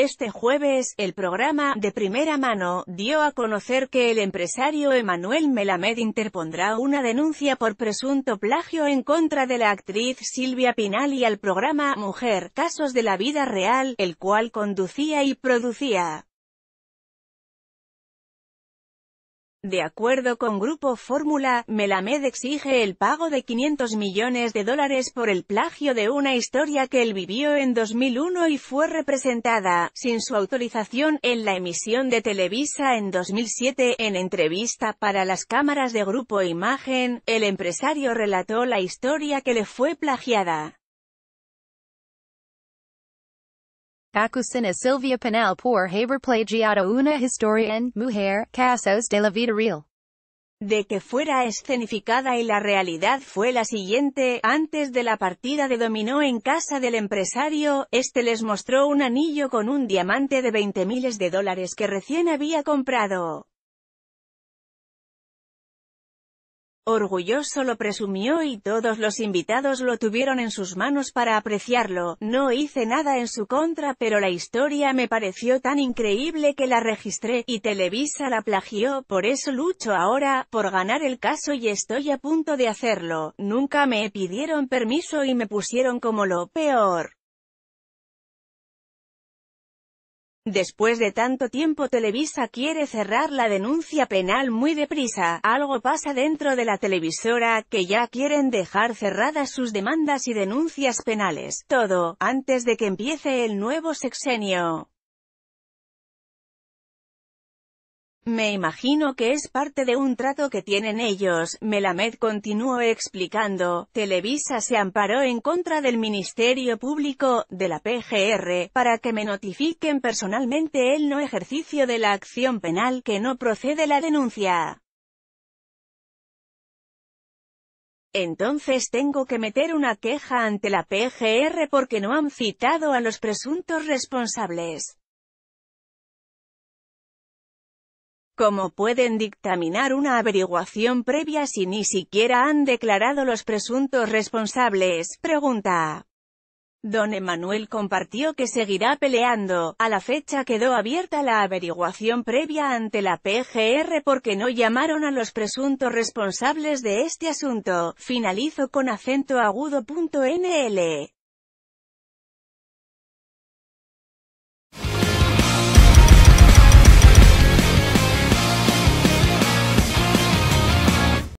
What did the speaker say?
Este jueves, el programa de primera mano dio a conocer que el empresario Emanuel Melamed interpondrá una denuncia por presunto plagio en contra de la actriz Silvia Pinal y al programa Mujer, Casos de la Vida Real, el cual conducía y producía. De acuerdo con Grupo Fórmula, Melamed exige el pago de 500 millones de dólares por el plagio de una historia que él vivió en 2001 y fue representada, sin su autorización, en la emisión de Televisa en 2007. En entrevista para las cámaras de Grupo Imagen, el empresario relató la historia que le fue plagiada. de De que fuera escenificada y la realidad fue la siguiente, antes de la partida de dominó en casa del empresario, este les mostró un anillo con un diamante de 20 miles de dólares que recién había comprado. Orgulloso lo presumió y todos los invitados lo tuvieron en sus manos para apreciarlo, no hice nada en su contra pero la historia me pareció tan increíble que la registré, y Televisa la plagió, por eso lucho ahora, por ganar el caso y estoy a punto de hacerlo, nunca me pidieron permiso y me pusieron como lo peor. Después de tanto tiempo Televisa quiere cerrar la denuncia penal muy deprisa, algo pasa dentro de la televisora, que ya quieren dejar cerradas sus demandas y denuncias penales, todo, antes de que empiece el nuevo sexenio. Me imagino que es parte de un trato que tienen ellos, Melamed continuó explicando, Televisa se amparó en contra del Ministerio Público, de la PGR, para que me notifiquen personalmente el no ejercicio de la acción penal que no procede la denuncia. Entonces tengo que meter una queja ante la PGR porque no han citado a los presuntos responsables. ¿Cómo pueden dictaminar una averiguación previa si ni siquiera han declarado los presuntos responsables? Pregunta. Don Emanuel compartió que seguirá peleando. A la fecha quedó abierta la averiguación previa ante la PGR porque no llamaron a los presuntos responsables de este asunto. Finalizo con acento agudo.nl.